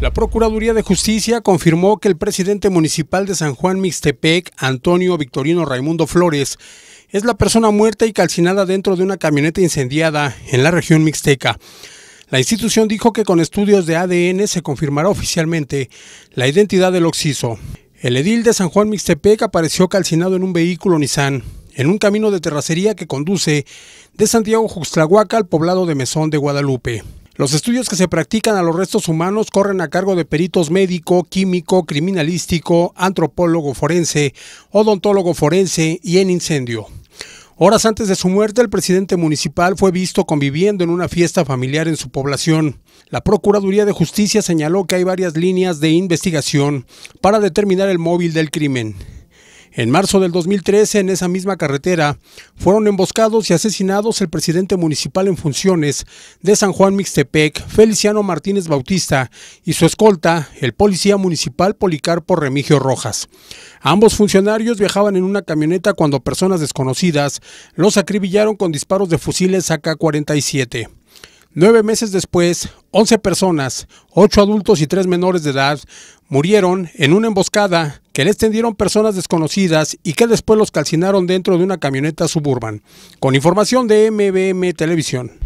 La Procuraduría de Justicia confirmó que el presidente municipal de San Juan Mixtepec, Antonio Victorino Raimundo Flores, es la persona muerta y calcinada dentro de una camioneta incendiada en la región mixteca. La institución dijo que con estudios de ADN se confirmará oficialmente la identidad del occiso. El edil de San Juan Mixtepec apareció calcinado en un vehículo Nissan en un camino de terracería que conduce de Santiago Juxtlahuaca al poblado de Mesón de Guadalupe. Los estudios que se practican a los restos humanos corren a cargo de peritos médico, químico, criminalístico, antropólogo forense, odontólogo forense y en incendio. Horas antes de su muerte, el presidente municipal fue visto conviviendo en una fiesta familiar en su población. La Procuraduría de Justicia señaló que hay varias líneas de investigación para determinar el móvil del crimen. En marzo del 2013, en esa misma carretera, fueron emboscados y asesinados el presidente municipal en funciones de San Juan Mixtepec, Feliciano Martínez Bautista, y su escolta, el policía municipal Policarpo Remigio Rojas. Ambos funcionarios viajaban en una camioneta cuando personas desconocidas los acribillaron con disparos de fusiles AK-47. Nueve meses después, 11 personas, 8 adultos y 3 menores de edad, murieron en una emboscada que les tendieron personas desconocidas y que después los calcinaron dentro de una camioneta suburban. Con información de MBM Televisión.